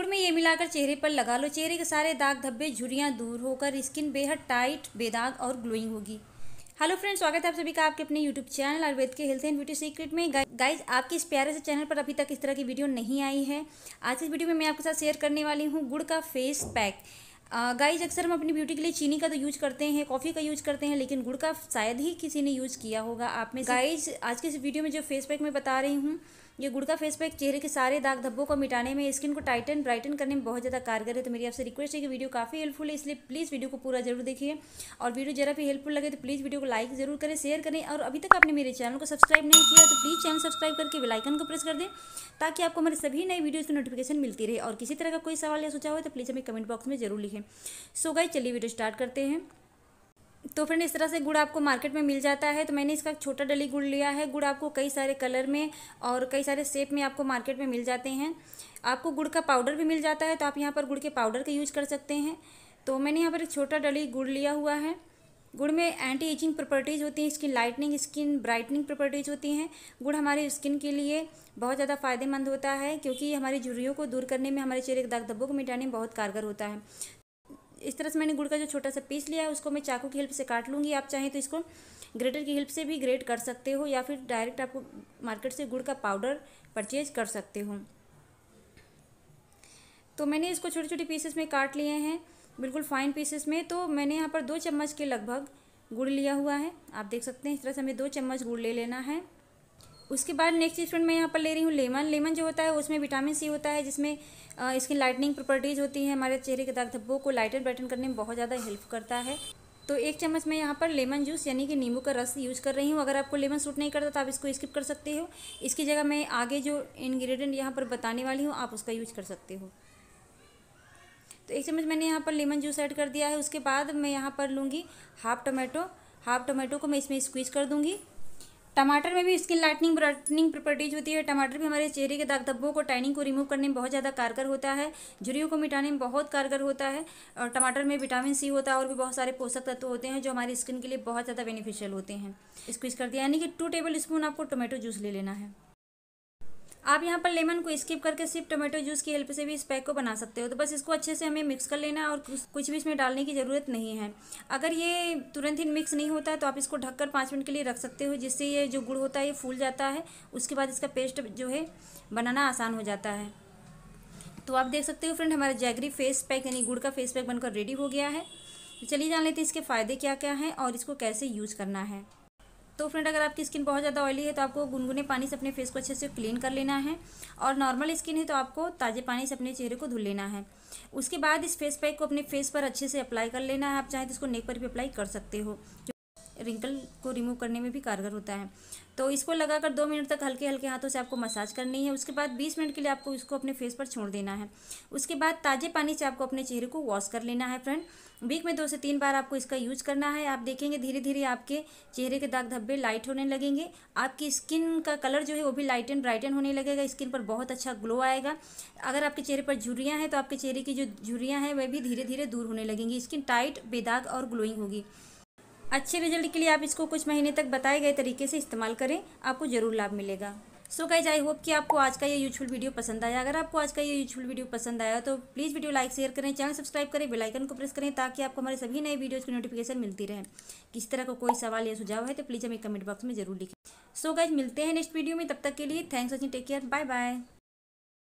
गुड़ में ये मिलाकर चेहरे पर लगा लो चेहरे के सारे दाग धब्बे झुरियाँ दूर होकर स्किन बेहद टाइट बेदाग और ग्लोइंग होगी हेलो फ्रेंड्स स्वागत है आप सभी का आपके अपने यूट्यूब चैनल आयुर्वेद के हेल्थ एंड ब्यूटी सीक्रेट में गाइज आपके इस प्यारे से चैनल पर अभी तक इस तरह की वीडियो नहीं आई है आज की वीडियो में मैं आपके साथ शेयर करने वाली हूँ गुड़ का फेस पैक गाइज अक्सर हम अपनी ब्यूटी के लिए चीनी का तो यूज करते हैं कॉफ़ी का यूज करते हैं लेकिन गुड़ का शायद ही किसी ने यूज़ किया होगा आप में गाइज आज के इस वीडियो में जो फेस पैक मैं बता रही हूँ ये गुड़ का फेस पैक चेहरे के सारे दाग धब्बों को मिटाने में स्किन को टाइटन ब्राइटन करने में बहुत ज़्यादा कारगर है तो मेरी आपसे रिक्वेस्ट है कि वीडियो काफ़ी हेल्पफुल है इसलिए प्लीज़ वीडियो को पूरा जरूर देखिए और वीडियो जरा भी हेल्पफुल लगे तो प्लीज़ वीडियो को लाइक जरूर करें शेयर करें और अभी तक आपने मेरे चैनल को सब्सक्राइब नहीं किया तो प्लीज़ चैनल सब्सक्राइब करके बेलाइकन को प्रेस कर दें ताकि आपको हमारे सभी नई वीडियोज़ की नोटिफिकेशन मिलती रहे और किसी तरह का कोई सवाल या सोचा हो तो प्लीज़ हमें कमेंट बॉक्स में जरूर लिखें सो गाइज चलिए वीडियो स्टार्ट करते हैं तो फ्रेंड इस तरह से गुड़ आपको मार्केट में मिल जाता है तो मैंने इसका छोटा डली गुड़ लिया है गुड़ आपको कई सारे कलर में और कई सारे शेप में आपको मार्केट में मिल जाते हैं आपको गुड़ का पाउडर भी मिल जाता है तो आप यहाँ पर गुड़ के पाउडर का यूज कर सकते हैं तो मैंने यहाँ पर एक छोटा डली गुड़ लिया हुआ है गुड़ में एंटी एजिंग प्रॉपर्टीज़ होती हैं skin lightening skin brightening properties होती हैं गुड़ हमारी स्किन के लिए बहुत ज़्यादा फ़ायदेमंद होता है क्योंकि हमारी झुर्रियों को दूर करने में हमारे चेहरे के दाग धब्बों को मिटाने में बहुत कारगर होता है इस तरह से मैंने गुड़ का जो छोटा सा पीस लिया है उसको मैं चाकू की हेल्प से काट लूँगी आप चाहें तो इसको ग्रेटर की हेल्प से भी ग्रेट कर सकते हो या फिर डायरेक्ट आपको मार्केट से गुड़ का पाउडर परचेज कर सकते हो तो मैंने इसको छोटे छोटे पीसेस में काट लिए हैं बिल्कुल फाइन पीसेस में तो मैंने यहाँ पर दो चम्मच के लगभग गुड़ लिया हुआ है आप देख सकते हैं इस तरह से हमें दो चम्मच गुड़ ले लेना है उसके बाद नेक्स्ट स्टूडेंट मैं यहाँ पर ले रही हूँ लेमन लेमन जो होता है उसमें विटामिन सी होता है जिसमें इसकी लाइटनिंग प्रॉपर्टीज़ होती है हमारे चेहरे के दाग धब्बों को लाइटर ब्राइटन करने में बहुत ज़्यादा हेल्प करता है तो एक चम्मच मैं यहाँ पर लेमन जूस यानी कि नींबू का रस यूज़ कर रही हूँ अगर आपको लेमन सूट नहीं करता तो आप इसको स्किप कर सकते हो इसकी जगह मैं आगे जो इन्ग्रीडियंट यहाँ पर बताने वाली हूँ आप उसका यूज कर सकते हो तो एक चम्मच मैंने यहाँ पर लेमन जूस ऐड कर दिया है उसके बाद मैं यहाँ पर लूँगी हाफ टोमेटो हाफ टोमेटो को मैं इसमें स्क्वीज कर दूँगी टमाटर में भी स्किन लाइटनिंग ब्राइटनिंग प्रॉपर्टीज होती है टमाटर भी हमारे चेहरे के दाग धब्बों को टाइनिंग को रिमूव करने में बहुत ज़्यादा कारगर होता है झुरियों को मिटाने में बहुत कारगर होता है और टमाटर में विटामिन सी होता है और भी बहुत सारे पोषक तत्व होते हैं जो हमारी स्किन के लिए बहुत ज़्यादा बेनिफिशियल होते हैं इस कर दिया यानी कि टू टेबल स्पून आपको टोमेटो जूस ले लेना है आप यहाँ पर लेमन को स्किप करके सिर्फ टोमेटो जूस की हेल्प से भी इस पैक को बना सकते हो तो बस इसको अच्छे से हमें मिक्स कर लेना और कुछ भी इसमें डालने की ज़रूरत नहीं है अगर ये तुरंत ही मिक्स नहीं होता है तो आप इसको ढककर पाँच मिनट के लिए रख सकते हो जिससे ये जो गुड़ होता है ये फूल जाता है उसके बाद इसका पेस्ट जो है बनाना आसान हो जाता है तो आप देख सकते हो फ्रेंड हमारा जैगरी फेस पैक यानी गुड़ का फेस पैक बनकर रेडी हो गया है तो चलिए जान लेते हैं इसके फ़ायदे क्या क्या हैं और इसको कैसे यूज़ करना है तो फ्रेंड अगर आपकी स्किन बहुत ज़्यादा ऑयली है तो आपको गुनगुने पानी से अपने फेस को अच्छे से क्लीन कर लेना है और नॉर्मल स्किन है तो आपको ताज़े पानी से अपने चेहरे को धुल लेना है उसके बाद इस फेस पैक को अपने फेस पर अच्छे से अप्लाई कर लेना है आप चाहे तो इसको नेक पर भी अप्लाई कर सकते हो रिंकल को रिमूव करने में भी कारगर होता है तो इसको लगाकर दो मिनट तक हल्के हल्के हाथों से आपको मसाज करनी है उसके बाद बीस मिनट के लिए आपको इसको अपने फेस पर छोड़ देना है उसके बाद ताज़े पानी से आपको अपने चेहरे को वॉश कर लेना है फ्रेंड वीक में दो से तीन बार आपको इसका यूज करना है आप देखेंगे धीरे धीरे आपके चेहरे के दाग धब्बे लाइट होने लगेंगे आपकी स्किन का कलर जो है वो भी लाइट एंड ब्राइटन होने लगेगा स्किन पर बहुत अच्छा ग्लो आएगा अगर आपके चेहरे पर झुरियाँ हैं तो आपके चेहरे की जो झुरियाँ हैं वह भी धीरे धीरे दूर होने लगेंगी स्किन टाइट बेदाग और ग्लोइंग होगी अच्छे रिजल्ट के लिए आप इसको कुछ महीने तक बताए गए तरीके से इस्तेमाल करें आपको ज़रूर लाभ मिलेगा सो गाइज आई होप कि आपको आज का ये यूजफुल वीडियो पसंद आया अगर आपको आज का ये यूजफुल वीडियो पसंद आया तो प्लीज़ वीडियो लाइक शेयर करें चैनल सब्सक्राइब करें बेल आइकन को प्रेस करें ताकि आपको हमारे सभी नए वीडियोज़ की नोटिफिकेशन मिलती रहे किसी तरह का को कोई सवाल या सुझाव है तो प्लीज़ हमें कमेंट बॉक्स में जरूर लिखें सो so गाइज मिलते हैं नेक्स्ट वीडियो में तब तक के लिए thanks watching take care bye bye